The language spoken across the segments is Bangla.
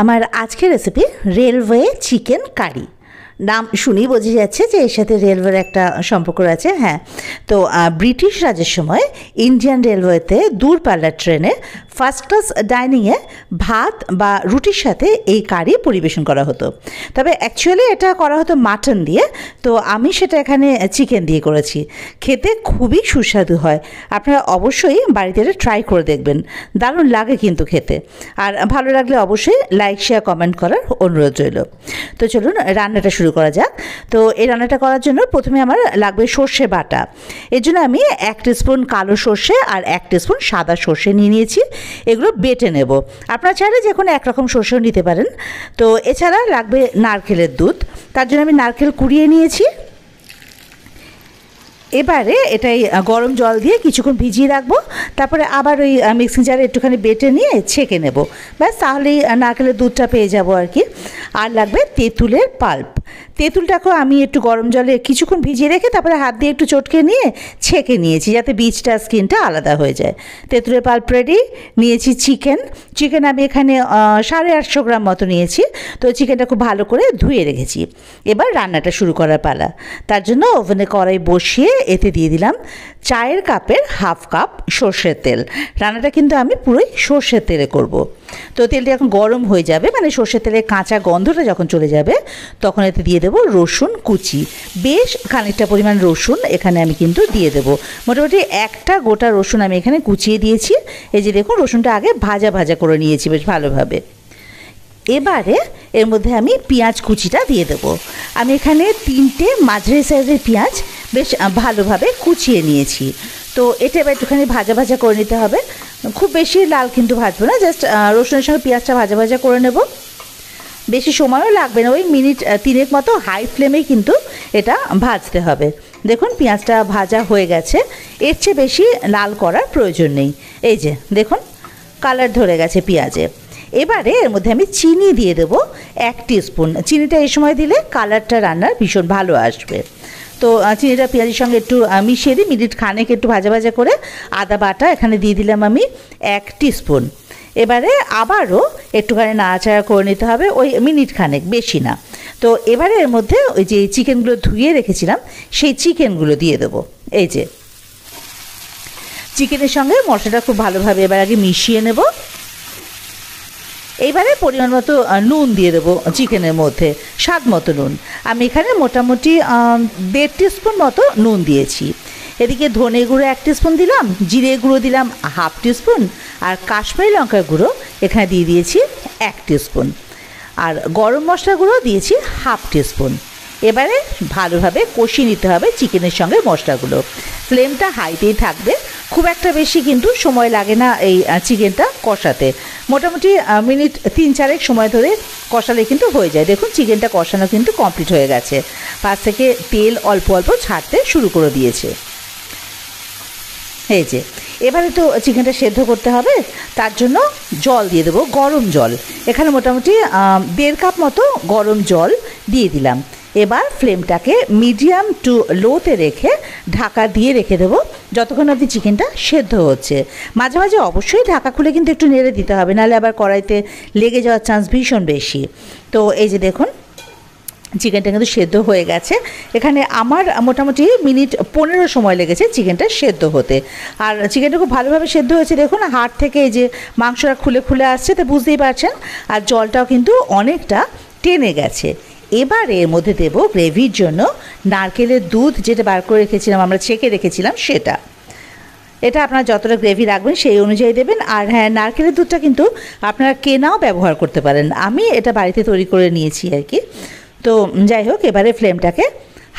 আমার আজকের রেসিপি রেলওয়ে চিকেন কারি নাম শুনেই বোঝা যাচ্ছে যে এর সাথে রেলওয়ের একটা সম্পর্ক আছে হ্যাঁ তো ব্রিটিশ রাজের সময় ইন্ডিয়ান রেলওয়েতে দূরপাল্লার ট্রেনে ফার্স্ট ক্লাস ডাইনিংয়ে ভাত বা রুটির সাথে এই কারি পরিবেশন করা হতো তবে অ্যাকচুয়ালি এটা করা হতো মাটন দিয়ে তো আমি সেটা এখানে চিকেন দিয়ে করেছি খেতে খুবই সুস্বাদু হয় আপনারা অবশ্যই বাড়িতে এটা ট্রাই করে দেখবেন দারুণ লাগে কিন্তু খেতে আর ভালো লাগলে অবশ্যই লাইক শেয়ার কমেন্ট করার অনুরোধ রইল তো চলুন রান্নাটা শুরু করা যাক তো এই রান্নাটা করার জন্য প্রথমে আমার লাগবে সর্ষে বাটা এর জন্য আমি এক স্পুন কালো সর্ষে আর এক স্পুন সাদা সর্ষে নিয়ে নিয়েছি এগুলো বেটে নেব আপনারা চাইলে যে কোনো একরকম সর্ষেও নিতে পারেন তো এছাড়া লাগবে নারকেলের দুধ তার জন্য আমি নারকেল কুড়িয়ে নিয়েছি এবারে এটাই গরম জল দিয়ে কিছুক্ষণ ভিজিয়ে রাখবো তারপরে আবার ওই মিক্সিং জারে একটুখানি বেটে নিয়ে ছেঁকে নেব ব্যাস তাহলেই নারকেলের দুধটা পেয়ে যাব আর কি আর লাগবে তেঁতুলের পাল্প তেঁতুলটাকেও আমি একটু গরম জলে কিছুক্ষণ ভিজিয়ে রেখে তারপরে হাত দিয়ে একটু চটকে নিয়ে ছেঁকে নিয়েছি যাতে বীজটা স্কিনটা আলাদা হয়ে যায় তেঁতুলের পাল্প রেডি নিয়েছি চিকেন চিকেন আমি এখানে সাড়ে আটশো গ্রাম মতো নিয়েছি তো চিকেনটা খুব ভালো করে ধুয়ে রেখেছি এবার রান্নাটা শুরু করার পালা তার জন্য ওভেনে কড়াই বসিয়ে এতে দিয়ে দিলাম চায়ের কাপের হাফ কাপ সর্ষের তেল রান্নাটা কিন্তু আমি পুরোই সর্ষের তেলে করব। তো তেলটা এখন গরম হয়ে যাবে মানে সর্ষের তেলের কাঁচা গন্ধটা যখন চলে যাবে তখন এতে দিয়ে দেবো রসুন কুচি বেশ খানিকটা পরিমাণ রসুন এখানে আমি কিন্তু দিয়ে দেবো মোটামুটি একটা গোটা রসুন আমি এখানে কুচিয়ে দিয়েছি এই যে দেখুন রসুনটা আগে ভাজা ভাজা করে নিয়েছি বেশ ভালোভাবে এবারে এর মধ্যে আমি পেঁয়াজ কুচিটা দিয়ে দেবো আমি এখানে তিনটে মাঝারি সাইজের পেঁয়াজ বেশ ভালোভাবে কুচিয়ে নিয়েছি তো এটা এবার একটুখানি ভাজা ভাজা করে নিতে হবে খুব বেশি লাল কিন্তু ভাজবো না জাস্ট রসুনের সঙ্গে পেঁয়াজটা ভাজা ভাজা করে নেব বেশি সময়ও লাগবে না ওই মিনিট তিনেক মতো হাই ফ্লেমে কিন্তু এটা ভাজতে হবে দেখুন পেঁয়াজটা ভাজা হয়ে গেছে এর চেয়ে বেশি লাল করার প্রয়োজন নেই এই যে দেখুন কালার ধরে গেছে পেঁয়াজে এবারে এর মধ্যে আমি চিনি দিয়ে দেবো এক স্পুন চিনিটা এই সময় দিলে কালারটা রান্নার ভীষণ ভালো আসবে তো চিনিটা পেঁয়াজের সঙ্গে একটু মিশিয়ে দিই মিনিট খানেক একটু ভাজা ভাজা করে আদা বাটা এখানে দিয়ে দিলাম আমি এক স্পুন এবারে আবারও একটুখানি নাড়াচাড়া করে নিতে হবে ওই মিনিট খানেক বেশি না তো এবারে এর মধ্যে ওই যে চিকেনগুলো ধুয়ে রেখেছিলাম সেই চিকেনগুলো দিয়ে দেবো এই যে চিকেনের সঙ্গে মশলাটা খুব ভালোভাবে এবার আগে মিশিয়ে নেব এইবারে পরিমাণ মতো নুন দিয়ে দেবো চিকেনের মধ্যে স্বাদ মতো নুন আমি এখানে মোটামুটি দেড় টিস্পুন মতো নুন দিয়েছি এদিকে ধনে গুঁড়ো এক টিস্পুন দিলাম জিরে গুঁড়ো দিলাম হাফ টিস্পুন আর কাশ্মীরি লঙ্কার গুঁড়ো এখানে দিয়ে দিয়েছি এক টিস্পুন আর গরম মশলা গুঁড়ো দিয়েছি হাফ টিস্পুন এবারে ভালোভাবে কষিয়ে নিতে হবে চিকেনের সঙ্গে মশলাগুলো ফ্লেমটা হাইতেই থাকবে খুব একটা বেশি কিন্তু সময় লাগে না এই চিকেনটা কষাতে মোটামুটি মিনিট তিন চারেক সময় ধরে কষালে কিন্তু হয়ে যায় দেখুন চিকেনটা কষানো কিন্তু কমপ্লিট হয়ে গেছে পাশ থেকে তেল অল্প অল্প ছাড়তে শুরু করে দিয়েছে এই যে এবারে তো চিকেনটা সেদ্ধ করতে হবে তার জন্য জল দিয়ে দেবো গরম জল এখানে মোটামুটি দেড় কাপ মতো গরম জল দিয়ে দিলাম এবার ফ্লেমটাকে মিডিয়াম টু লোতে রেখে ঢাকা দিয়ে রেখে দেবো যতক্ষণ অবধি চিকেনটা সেদ্ধ হচ্ছে মাঝে মাঝে অবশ্যই ঢাকা খুলে কিন্তু একটু নেড়ে দিতে হবে নাহলে আবার কড়াইতে লেগে যাওয়ার চান্স ভীষণ বেশি তো এই যে দেখুন চিকেনটা কিন্তু সেদ্ধ হয়ে গেছে এখানে আমার মোটামুটি মিনিট পনেরো সময় লেগেছে চিকেনটা সেদ্ধ হতে আর চিকেনটা খুব ভালোভাবে সেদ্ধ হয়েছে দেখুন হাট থেকে এই যে মাংসটা খুলে খুলে আসছে তো বুঝতেই পারছেন আর জলটাও কিন্তু অনেকটা টেনে গেছে এবার এর মধ্যে দেব গ্রেভির জন্য নারকেলের দুধ যেটা বার করে রেখেছিলাম আমরা ছেঁকে রেখেছিলাম সেটা এটা আপনার যতটা গ্রেভি রাখবেন সেই অনুযায়ী দেবেন আর হ্যাঁ নারকেলের দুধটা কিন্তু আপনারা কেনাও ব্যবহার করতে পারেন আমি এটা বাড়িতে তৈরি করে নিয়েছি আর কি তো যাই হোক এবারে ফ্লেমটাকে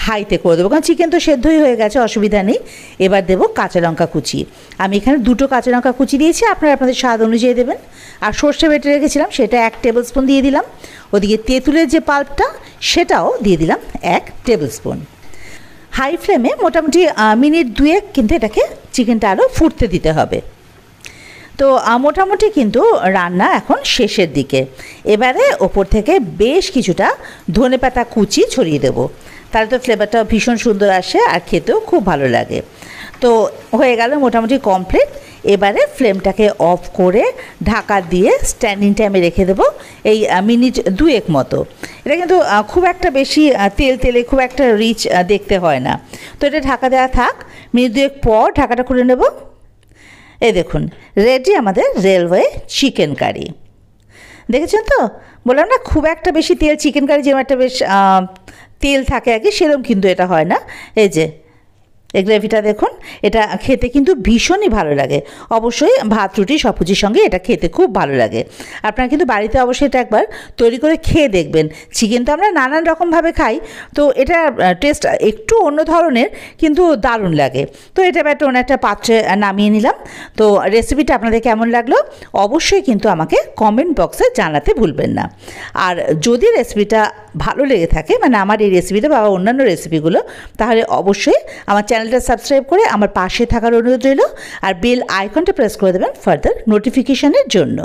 হাইতে করে দেবো কারণ চিকেন তো সেদ্ধই হয়ে গেছে অসুবিধা নেই এবার দেবো কাঁচা লঙ্কা কুচি আমি এখানে দুটো কাঁচা লঙ্কা কুচি দিয়েছি আপনারা আপনাদের স্বাদ অনুযায়ী দেবেন আর সর্ষে বেটে রেখেছিলাম সেটা এক টেবিল স্পুন দিয়ে দিলাম ওদিকে তেঁতুলের যে পাল্পটা সেটাও দিয়ে দিলাম এক টেবিল স্পুন হাই ফ্লেমে মোটামুটি মিনিট দুয়েক কিন্তু এটাকে চিকেনটা আরও ফুটতে দিতে হবে তো মোটামুটি কিন্তু রান্না এখন শেষের দিকে এবারে ওপর থেকে বেশ কিছুটা ধনে পাতা কুচি ছড়িয়ে দেবো তাহলে তো ফ্লেভারটা ভীষণ সুন্দর আসে আর খেতেও খুব ভালো লাগে তো হয়ে গেল মোটামুটি কমপ্লিট এবারে ফ্লেমটাকে অফ করে ঢাকা দিয়ে স্ট্যান্ডিং টাইমে রেখে দেবো এই মিনিট দুয়েক মতো এটা কিন্তু খুব একটা বেশি তেল তেলে খুব একটা রিচ দেখতে হয় না তো এটা ঢাকা দেওয়া থাক মিনিট দুয়েক পর ঢাকাটা খুলে নেব এ দেখুন রেডি আমাদের রেলওয়ে চিকেন কারি দেখেছেন তো বললাম না খুব একটা বেশি তেল চিকেন কারি যেমন একটা বেশ তেল থাকে আগে সেরম কিন্তু এটা হয় না এই যে এই গ্রেভিটা দেখুন এটা খেতে কিন্তু ভীষণই ভালো লাগে অবশ্যই ভাত রুটি সব সঙ্গে এটা খেতে খুব ভালো লাগে আপনারা কিন্তু বাড়িতে অবশ্যই এটা একবার তৈরি করে খেয়ে দেখবেন চিকেন তো আমরা নানান রকমভাবে খাই তো এটা টেস্ট একটু অন্য ধরনের কিন্তু দারুণ লাগে তো এটা একটা অন্য একটা পাত্রে নামিয়ে নিলাম তো রেসিপিটা আপনাদের কেমন লাগলো অবশ্যই কিন্তু আমাকে কমেন্ট বক্সে জানাতে ভুলবেন না আর যদি রেসিপিটা ভালো লেগে থাকে মানে আমার এই রেসিপিটা বা অন্যান্য রেসিপিগুলো তাহলে অবশ্যই আমার চ্যানেলটা সাবস্ক্রাইব করে আমার পাশে থাকার অনুরোধ রইল আর বেল আইকনটা প্রেস করে দেবেন ফার্দার নোটিফিকেশানের জন্য